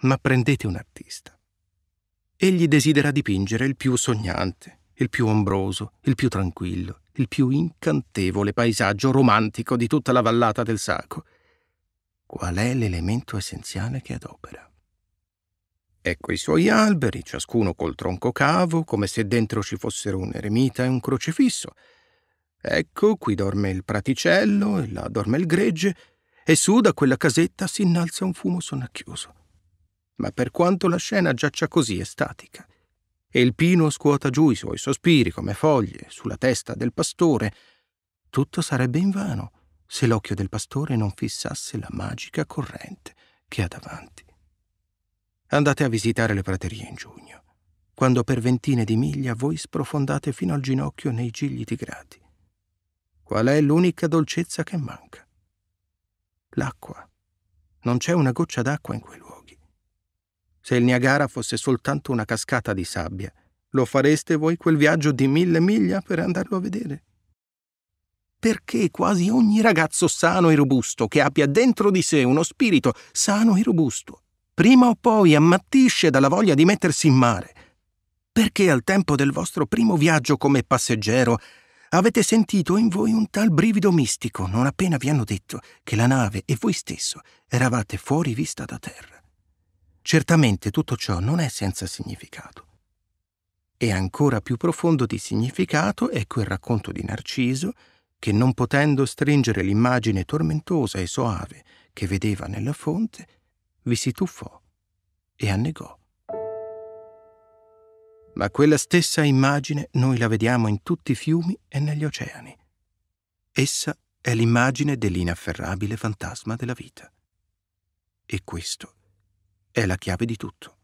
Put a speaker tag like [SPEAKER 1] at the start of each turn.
[SPEAKER 1] ma prendete un artista. Egli desidera dipingere il più sognante, il più ombroso, il più tranquillo, il più incantevole paesaggio romantico di tutta la vallata del Saco. Qual è l'elemento essenziale che adopera? Ecco i suoi alberi, ciascuno col tronco cavo, come se dentro ci fossero un eremita e un crocifisso. Ecco, qui dorme il praticello, e là dorme il gregge, e su da quella casetta si innalza un fumo sonnacchioso ma per quanto la scena giaccia così estatica. E il pino scuota giù i suoi sospiri come foglie sulla testa del pastore, tutto sarebbe invano se l'occhio del pastore non fissasse la magica corrente che ha davanti. Andate a visitare le praterie in giugno, quando per ventine di miglia voi sprofondate fino al ginocchio nei gigli tigrati. Qual è l'unica dolcezza che manca? L'acqua. Non c'è una goccia d'acqua in quel se il Niagara fosse soltanto una cascata di sabbia, lo fareste voi quel viaggio di mille miglia per andarlo a vedere? Perché quasi ogni ragazzo sano e robusto che abbia dentro di sé uno spirito sano e robusto, prima o poi ammattisce dalla voglia di mettersi in mare. Perché al tempo del vostro primo viaggio come passeggero avete sentito in voi un tal brivido mistico non appena vi hanno detto che la nave e voi stesso eravate fuori vista da terra. Certamente tutto ciò non è senza significato. E ancora più profondo di significato è quel racconto di Narciso che, non potendo stringere l'immagine tormentosa e soave che vedeva nella fonte, vi si tuffò e annegò. Ma quella stessa immagine noi la vediamo in tutti i fiumi e negli oceani. Essa è l'immagine dell'inafferrabile fantasma della vita. E questo è la chiave di tutto.